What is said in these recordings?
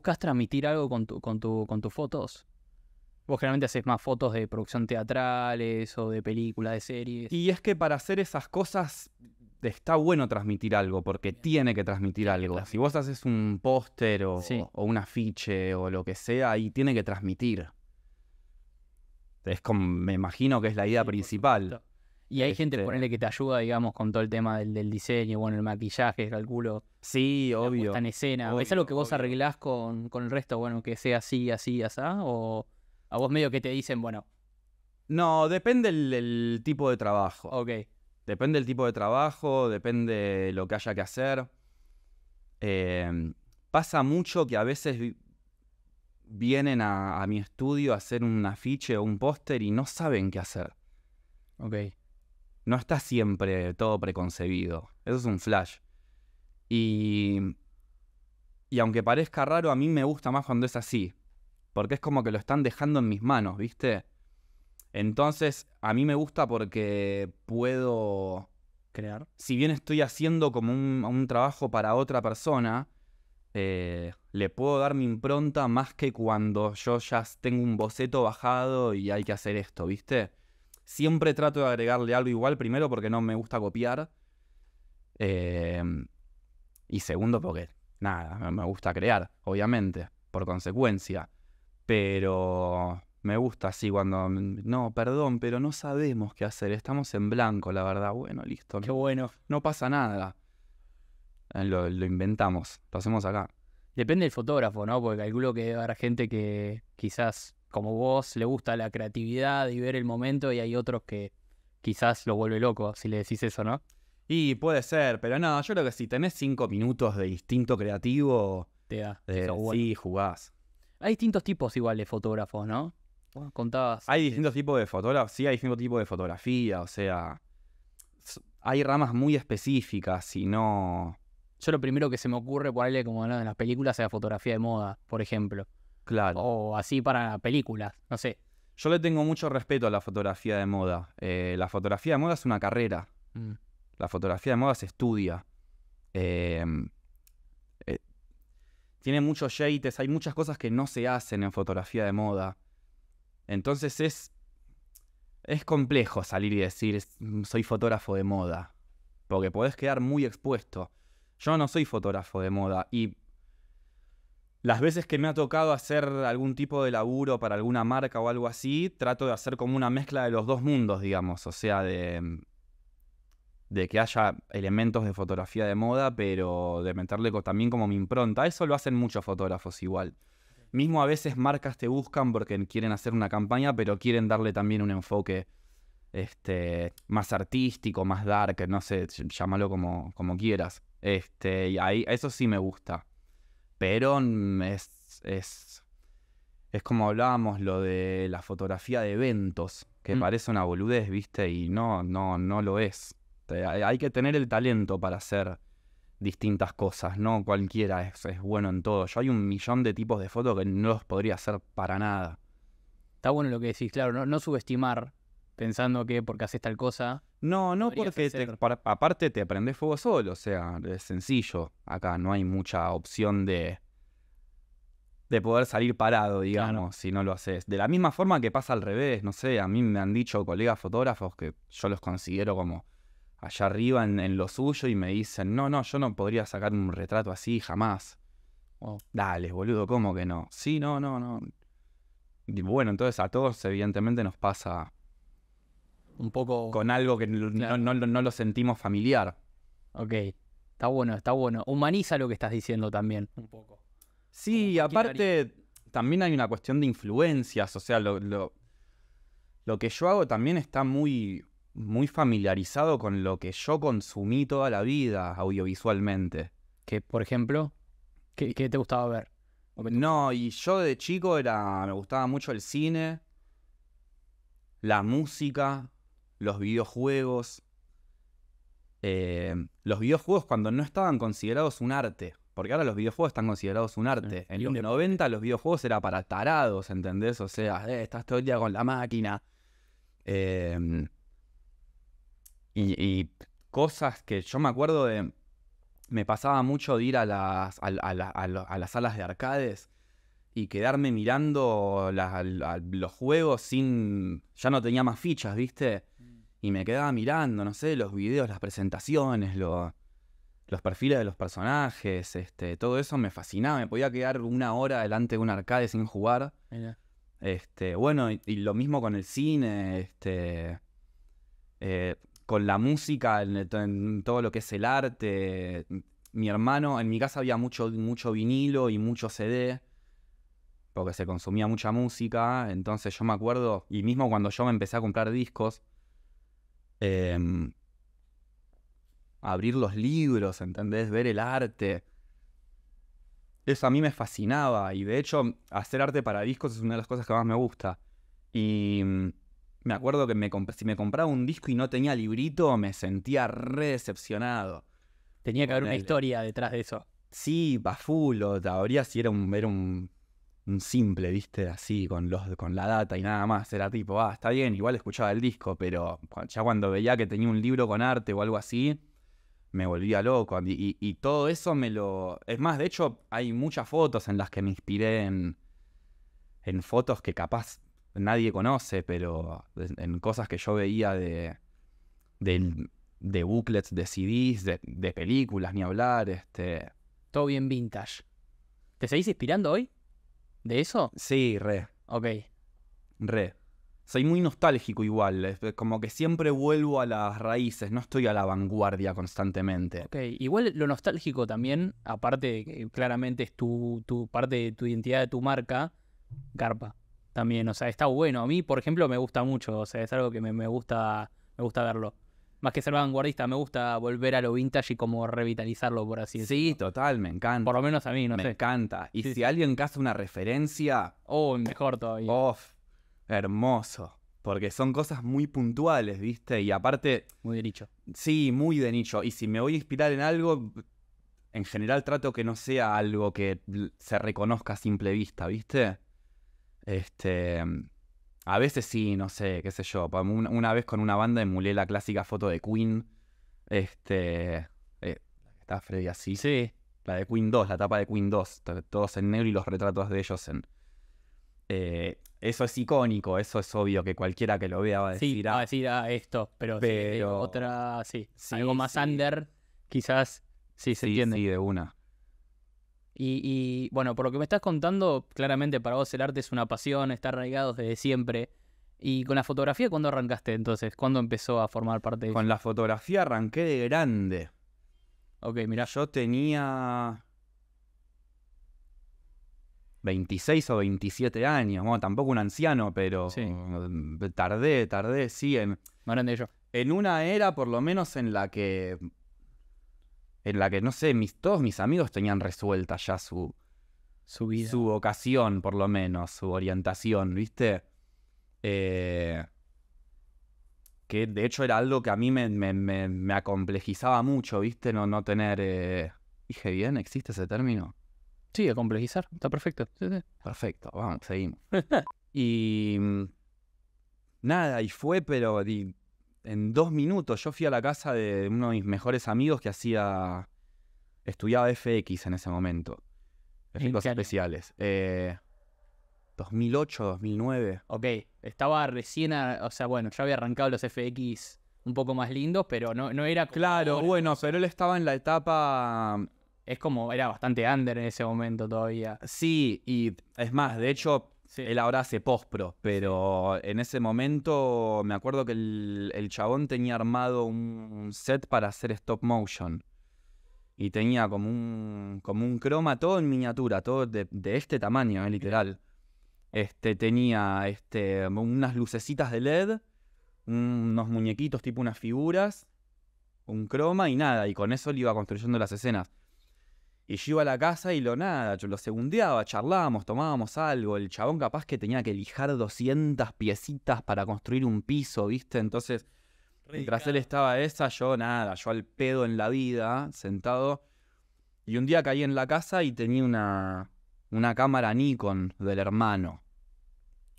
buscas transmitir algo con, con, tu, con tus fotos. Vos generalmente haces más fotos de producción teatrales o de películas, de series. Y es que para hacer esas cosas está bueno transmitir algo, porque tiene que transmitir algo. Si vos haces un póster o, un afiche o lo que sea, ahí tiene que transmitir. Es me imagino que es la idea principal. Y hay gente, este ponele, que te ayuda, digamos, con todo el tema del, del diseño, bueno, el maquillaje, el calculo. Sí, obvio. En escena. ¿Es algo que vos arreglás con, el resto, bueno, que sea así, así, así? ¿O a vos medio que te dicen, bueno? No, depende del tipo de trabajo. Ok. Depende el tipo de trabajo, depende lo que haya que hacer. Em, pasa mucho que a veces vienen a, a mi estudio a hacer un afiche o un póster y no saben qué hacer. Ok no está siempre todo preconcebido. Eso es un flash. Y, y aunque parezca raro, a mí me gusta más cuando es así. Porque es como que lo están dejando en mis manos, ¿viste? Entonces, a mí me gusta porque puedo crear. Si bien estoy haciendo como un, trabajo para otra persona, eh, le puedo dar mi impronta más que cuando yo ya tengo un boceto bajado y hay que hacer esto, ¿viste? Siempre trato de agregarle algo igual, primero porque no me gusta copiar. Eh, y segundo porque, nada, me gusta crear, obviamente, por consecuencia. Pero me gusta así cuando, no, perdón, pero no sabemos qué hacer, estamos en blanco, la verdad. Bueno, listo. Qué bueno. No pasa nada. Eh, lo, lo inventamos, lo hacemos acá. Depende del fotógrafo, ¿no? Porque calculo que habrá gente que quizás como vos le gusta la creatividad y ver el momento y hay otros que quizás lo vuelve loco si le decís eso, ¿no? Y puede ser, pero nada, yo creo que si tenés cinco minutos de instinto creativo, te da. Eh, sí, jugás. Hay distintos tipos igual de fotógrafos, ¿no? contabas. Hay distintos tipos de fotógrafos, sí, hay distintos tipos de fotografía, o sea, hay ramas muy específicas y no... Yo lo primero que se me ocurre ponerle como en las películas es la fotografía de moda, por ejemplo. O así para películas, no sé. Yo le tengo mucho respeto a la fotografía de moda. Eh, la fotografía de moda es una carrera. Mm. La fotografía de moda se estudia. Em, eh, tiene muchos yates, hay muchas cosas que no se hacen en fotografía de moda. Entonces es, es complejo salir y decir mm, soy fotógrafo de moda. Porque podés quedar muy expuesto. Yo no soy fotógrafo de moda y las veces que me ha tocado hacer algún tipo de laburo para alguna marca o algo así, trato de hacer como una mezcla de los dos mundos, digamos, o sea, de, mm, de que haya elementos de fotografía de moda, pero de meterle también como mi impronta. Eso lo hacen muchos fotógrafos igual. Mismo a veces marcas te buscan porque quieren hacer una campaña, pero quieren darle también un enfoque este, más artístico, más dark, no sé, llámalo como, como quieras. Este, y ahí, eso sí me gusta. Pero es, es, es como hablábamos lo de la fotografía de eventos, que mm. parece una boludez, ¿viste? Y no, no, no lo es. Hay que tener el talento para hacer distintas cosas, no cualquiera es, bueno en todo. Yo hay un millón de tipos de fotos que no los podría hacer para nada. Está bueno lo que decís, claro, no subestimar pensando que porque haces tal cosa. No, no porque aparte te aprendes fuego solo, o sea, es sencillo. Acá no hay mucha opción de, de poder salir parado, digamos, si no lo haces. De la misma forma que pasa al revés, no sé, a mí me han dicho colegas fotógrafos que yo los considero como allá arriba en, lo suyo y me dicen, no, no, yo no podría sacar un retrato así jamás. Dale, boludo, ¿cómo que no? Sí, no, no, no. Y bueno, entonces a todos evidentemente nos pasa un poco... Con algo que no, lo sentimos familiar. Ok, está bueno, está bueno. Humaniza lo que estás diciendo también. Un poco. Sí, aparte también hay una cuestión de influencias, o sea, lo, que yo hago también está muy, muy familiarizado con lo que yo consumí toda la vida audiovisualmente. Que, por ejemplo, ¿qué, te gustaba ver? No, y yo de chico era. me gustaba mucho el cine, la música, los videojuegos. Eh, los videojuegos cuando no estaban considerados un arte. Porque ahora los videojuegos están considerados un arte. Eh, en los 90 los videojuegos eran para tarados, ¿entendés? O sea, eh, estás todo el día con la máquina. Em, y, cosas que yo me acuerdo de... Me pasaba mucho de ir a las, a, las salas de arcades y quedarme mirando los juegos sin... Ya no tenía más fichas, ¿viste? y me quedaba mirando, no sé, los videos, las presentaciones, los perfiles de los personajes, este, todo eso me fascinaba. Me podía quedar una hora delante de un arcade sin jugar. Este, bueno, y, lo mismo con el cine, este, eh, con la música, en, todo lo que es el arte. Mi hermano, en mi casa había mucho, mucho vinilo y mucho CD porque se consumía mucha música, entonces yo me acuerdo, y mismo cuando yo me empecé a comprar discos, Em, abrir los libros, ¿entendés? Ver el arte. Eso a mí me fascinaba y de hecho hacer arte para discos es una de las cosas que más me gusta. Y mm, me acuerdo que si me compraba un disco y no tenía librito me sentía re decepcionado. Tenía que haber una historia detrás de eso. Sí, bafulo, habría si era un, era un simple, viste, así, con, los, con la data y nada más. Era tipo, ah, está bien, igual escuchaba el disco, pero ya cuando veía que tenía un libro con arte o algo así, me volvía loco. Y, todo eso me lo... Es más, de hecho, hay muchas fotos en las que me inspiré en, en fotos que capaz nadie conoce, pero en cosas que yo veía de... de, booklets, de CDs, de, de películas, ni hablar, este... Todo bien vintage. ¿Te seguís inspirando hoy? ¿De eso? Sí, re. Ok. Re. Soy muy nostálgico igual, como que siempre vuelvo a las raíces, no estoy a la vanguardia constantemente. Ok, igual lo nostálgico también, aparte claramente es tu, parte de tu identidad, de tu marca, garpa también, o sea, está bueno. A mí, por ejemplo, me gusta mucho, o sea, es algo que me gusta me gusta verlo más que ser vanguardista, me gusta volver a lo vintage y como revitalizarlo, por así decirlo. Sí, total, me encanta. Por lo menos a mí, no me sé. Me encanta. Y si alguien caza una referencia. Oh, mejor todavía. Oh, hermoso. Porque son cosas muy puntuales, ¿viste? Y aparte. Muy de nicho. Sí, muy de nicho. Y si me voy a inspirar en algo, en general trato que no sea algo que se reconozca a simple vista, ¿viste? Este. A veces sí, no sé, qué sé yo. Una vez con una banda emulé la clásica foto de Queen. Este. Eh, está Freddy así. Sí. La de Queen 2, la tapa de Queen 2. Todos en negro y los retratos de ellos en. Eh, eso es icónico, eso es obvio que cualquiera que lo vea va a decir. va a ah". decir ah, esto, eh, pero, otra, sí, Algo más under, quizás. Sí, se entiende. Sí, de una. Y, bueno, por lo que me estás contando, claramente para vos el arte es una pasión, está arraigado desde siempre. ¿Y con la fotografía cuándo arrancaste entonces? ¿Cuándo empezó a formar parte de Con la fotografía arranqué de grande. Ok, mira, yo tenía 26 o 27 años, bueno, tampoco un anciano, pero sí. tardé, tardé, sí, Más grande yo. En una era, por lo menos, en la que en la que, no sé, mis, todos mis amigos tenían resuelta ya su, su, su vocación, por lo menos, su orientación, ¿viste? Eh, que de hecho era algo que a mí me, me, me, acomplejizaba mucho, ¿viste? No, no tener... Eh, Dije bien, ¿existe ese término? Sí, acomplejizar, está perfecto. Perfecto, vamos, seguimos. y mm, nada, y fue, pero en dos minutos. Yo fui a la casa de uno de mis mejores amigos que hacía. Estudiaba FX en ese momento. Efectos especiales. 2008, eh, 2009. Ok, estaba recién. o sea, bueno, ya había arrancado los FX un poco más lindos, pero no, no era. Claro, bueno, pero él estaba en la etapa. Mm, es como, era bastante under en ese momento todavía. Sí, y es más, de hecho, él ahora hace post pero en ese momento me acuerdo que el, chabón tenía armado un set para hacer stop motion. Y tenía como un, como un croma todo en miniatura, todo de, este tamaño, eh, literal. Este, tenía este, unas lucecitas de LED, unos muñequitos tipo unas figuras, un croma y nada. Y con eso le iba construyendo las escenas. Y yo iba a la casa y lo nada, yo lo segundeaba, charlábamos, tomábamos algo. El chabón capaz que tenía que lijar 200 piecitas para construir un piso, ¿viste? Entonces, mientras él estaba esa, yo nada, yo al pedo en la vida, sentado. Y un día caí en la casa y tenía una, una cámara Nikon del hermano.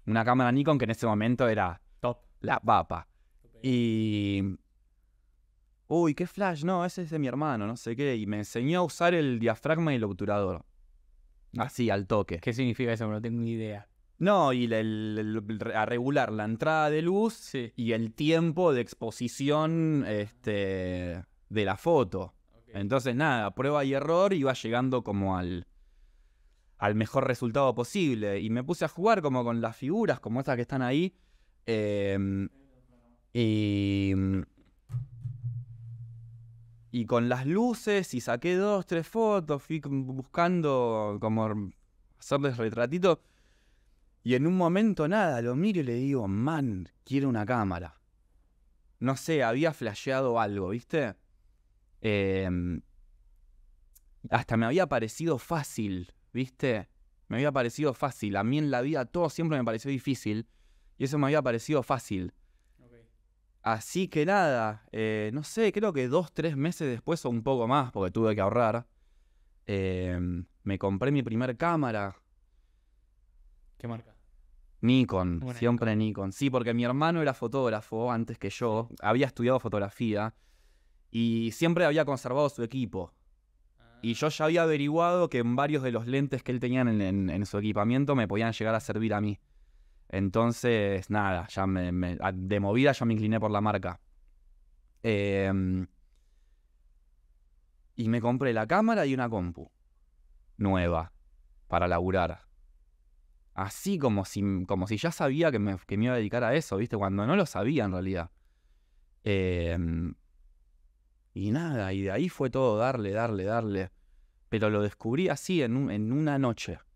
Una cámara Nikon que en ese momento era la papa. Y uy, qué flash, no, ese es de mi hermano, no sé qué, y me enseñó a usar el diafragma y el obturador. Así, al toque. ¿Qué significa eso? No tengo ni idea. No, y a regular la entrada de luz y el tiempo de exposición este, de la foto. Entonces, nada, prueba y error y va llegando como al, al mejor resultado posible. Y me puse a jugar como con las figuras, como estas que están ahí. Em, y y con las luces, y saqué dos, tres fotos, fui buscando como hacerles retratito. Y en un momento nada, lo miro y le digo, man, quiero una cámara. No sé, había flasheado algo, ¿viste? Em, hasta me había parecido fácil, ¿viste? Me había parecido fácil. A mí en la vida todo siempre me pareció difícil. Y eso me había parecido fácil. Así que nada, eh, no sé, creo que dos, tres meses después o un poco más, porque tuve que ahorrar, em, me compré mi primer cámara. ¿Qué marca? Nikon, siempre Nikon. Sí, porque mi hermano era fotógrafo antes que yo, había estudiado fotografía y siempre había conservado su equipo. Y yo ya había ah. averiguado que en varios de los lentes que él tenía en su equipamiento me podían llegar a servir a mí. Entonces, nada, ya me, de movida ya me incliné por la marca. Em, y me compré la cámara y una compu nueva para laburar. Así como si, como si ya sabía que me, me iba a dedicar a eso, ¿viste? Cuando no lo sabía en realidad. Em, y nada, y de ahí fue todo darle, darle, darle. Pero lo descubrí así en, en una noche.